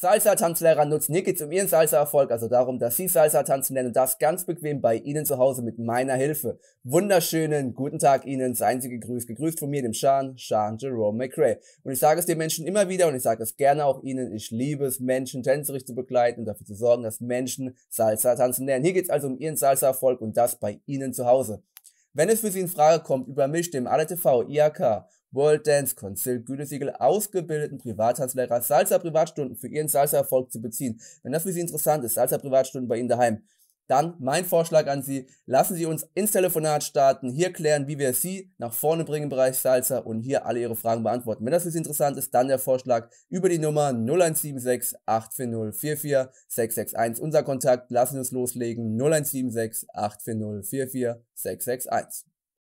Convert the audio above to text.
Salsa-Tanzlehrer nutzen. Hier geht's um ihren Salsa-Erfolg, also darum, dass Sie Salsa tanzen lernen und das ganz bequem bei Ihnen zu Hause mit meiner Hilfe. Wunderschönen guten Tag Ihnen, seien Sie gegrüßt. Gegrüßt von mir, dem Sean, Sean Jerome McRae. Und ich sage es den Menschen immer wieder und ich sage es gerne auch Ihnen, ich liebe es, Menschen tänzerisch zu begleiten und dafür zu sorgen, dass Menschen Salsa tanzen lernen. Hier geht's also um Ihren Salsa-Erfolg und das bei Ihnen zu Hause. Wenn es für Sie in Frage kommt, über mich, dem ADTV, IAK World Dance Council Gütesiegel ausgebildeten Privattanzlehrer Salsa Privatstunden für ihren Salsa Erfolg zu beziehen. Wenn das für Sie interessant ist, Salsa Privatstunden bei Ihnen daheim, dann mein Vorschlag an Sie, lassen Sie uns ins Telefonat starten, hier klären, wie wir Sie nach vorne bringen im Bereich Salsa und hier alle Ihre Fragen beantworten. Wenn das für Sie interessant ist, dann der Vorschlag über die Nummer 0176 840 44 661. Unser Kontakt, lassen Sie uns loslegen, 0176 840 44 661.